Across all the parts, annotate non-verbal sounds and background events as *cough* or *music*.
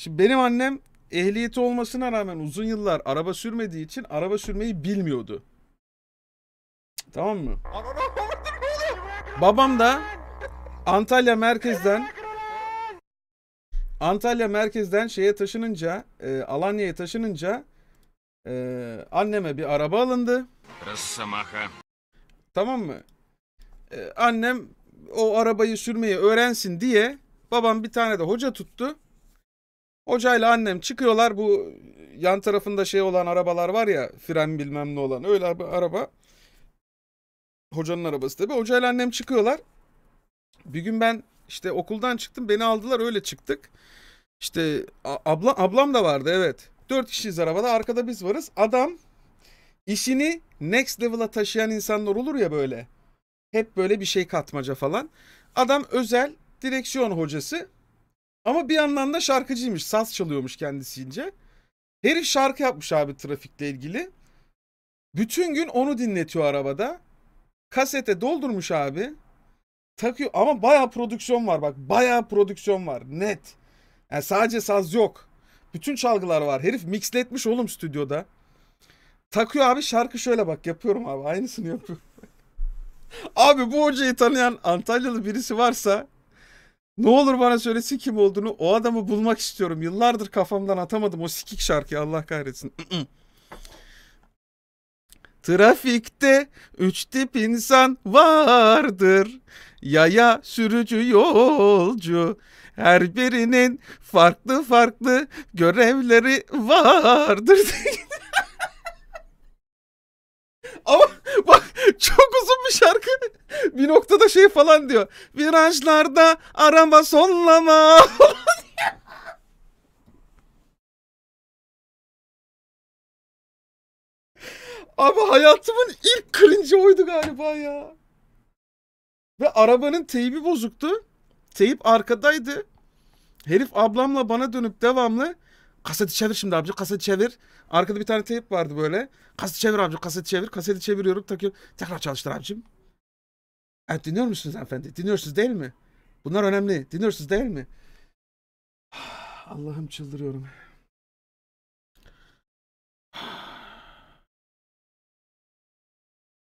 Şimdi benim annem ehliyeti olmasına rağmen uzun yıllar araba sürmediği için araba sürmeyi bilmiyordu. Tamam mı? Babam da Antalya merkezden Antalya merkezden şeye taşınınca, e, Alanya'ya taşınınca e, anneme bir araba alındı. Tamam mı? E, annem o arabayı sürmeyi öğrensin diye babam bir tane de hoca tuttu. Hocayla annem çıkıyorlar bu yan tarafında şey olan arabalar var ya fren bilmem ne olan öyle bir araba. Hocanın arabası tabii. Hocayla annem çıkıyorlar. Bir gün ben işte okuldan çıktım beni aldılar öyle çıktık. İşte abla, ablam da vardı evet. Dört kişiyiz arabada arkada biz varız. Adam işini next level'a taşıyan insanlar olur ya böyle. Hep böyle bir şey katmaca falan. Adam özel direksiyon hocası ama bir yandan da şarkıcıymış. Saz çalıyormuş kendisince. Herif şarkı yapmış abi trafikle ilgili. Bütün gün onu dinletiyor arabada. Kasete doldurmuş abi. Takıyor ama baya prodüksiyon var bak. Baya prodüksiyon var. Net. Yani sadece saz yok. Bütün çalgılar var. Herif mixletmiş oğlum stüdyoda. Takıyor abi şarkı şöyle bak yapıyorum abi. Aynısını yapıyorum. *laughs* abi bu hocayı tanıyan Antalyalı birisi varsa ne olur bana söylesin kim olduğunu. O adamı bulmak istiyorum. Yıllardır kafamdan atamadım o sikik şarkıyı. Allah kahretsin. Trafikte üç tip insan vardır. Yaya sürücü yolcu. Her birinin farklı farklı görevleri vardır. *laughs* Ama çok uzun bir şarkı. Bir noktada şey falan diyor. Virajlarda araba sonlama. *laughs* Abi hayatımın ilk cringe'i oydu galiba ya. Ve arabanın teybi bozuktu. Teyip arkadaydı. Herif ablamla bana dönüp devamlı Kaseti çevir şimdi abici kaseti çevir. Arkada bir tane teyp vardı böyle. Kaseti çevir abici kaseti çevir. Kaseti çeviriyorum takıyorum. Tekrar çalıştır abicim. Evet dinliyor musunuz hanımefendi? Dinliyorsunuz değil mi? Bunlar önemli. Dinliyorsunuz değil mi? *sighs* Allah'ım çıldırıyorum. *sighs*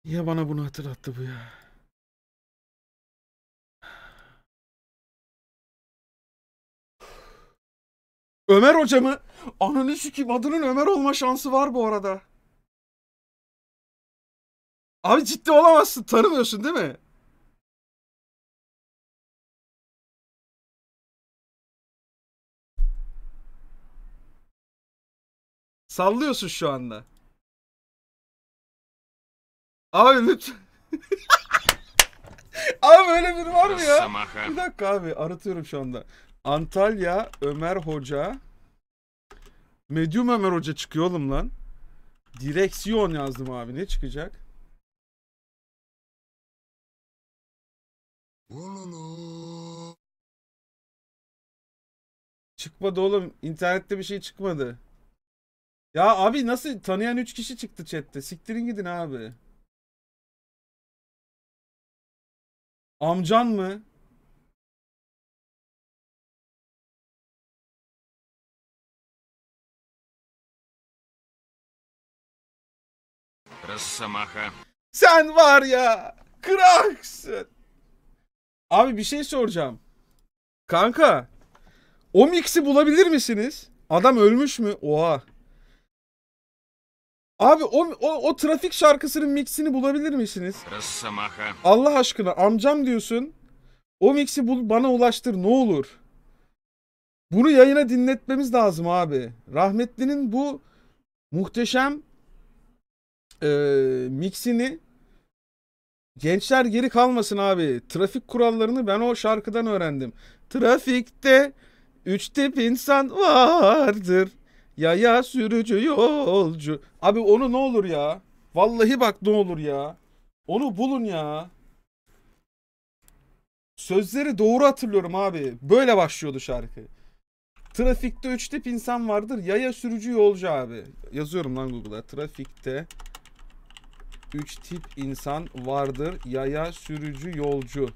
Niye bana bunu hatırlattı bu ya? Ömer hocamı ananı sikim adının Ömer olma şansı var bu arada. Abi ciddi olamazsın. Tanımıyorsun değil mi? Sallıyorsun şu anda. Abi lütfen. *laughs* abi öyle bir var mı ya? Bir dakika abi aratıyorum şu anda. Antalya Ömer Hoca. Medium Ömer Hoca çıkıyor oğlum lan. Direksiyon yazdım abi. Ne çıkacak? Çıkmadı oğlum. İnternette bir şey çıkmadı. Ya abi nasıl tanıyan 3 kişi çıktı chatte. Siktirin gidin abi. Amcan mı? Ressamaha. Sen var ya. Kraksın. Abi bir şey soracağım. Kanka. O mix'i bulabilir misiniz? Adam ölmüş mü? Oha. Abi o, o, o trafik şarkısının mixini bulabilir misiniz? Ressamaha. Allah aşkına amcam diyorsun. O mix'i bul bana ulaştır ne olur. Bunu yayına dinletmemiz lazım abi. Rahmetli'nin bu muhteşem e, mixini gençler geri kalmasın abi. Trafik kurallarını ben o şarkıdan öğrendim. Trafikte üç tip insan vardır. Yaya sürücü yolcu. Abi onu ne olur ya. Vallahi bak ne olur ya. Onu bulun ya. Sözleri doğru hatırlıyorum abi. Böyle başlıyordu şarkı. Trafikte üç tip insan vardır. Yaya sürücü yolcu abi. Yazıyorum lan Google'a. Trafikte üç tip insan vardır. Yaya sürücü, yolcu.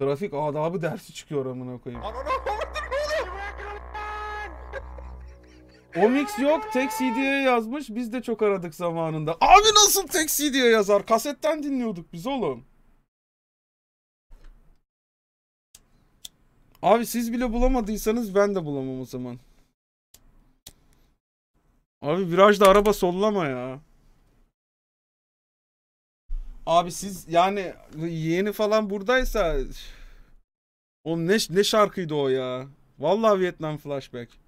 Trafik adabı dersi çıkıyor amına koyayım. Omix yok tek CD'ye yazmış biz de çok aradık zamanında. Abi nasıl tek CD'ye yazar? Kasetten dinliyorduk biz oğlum. Abi siz bile bulamadıysanız ben de bulamam o zaman. Abi virajda araba sollama ya. Abi siz yani yeni falan buradaysa Oğlum ne, ne şarkıydı o ya? Vallahi Vietnam Flashback.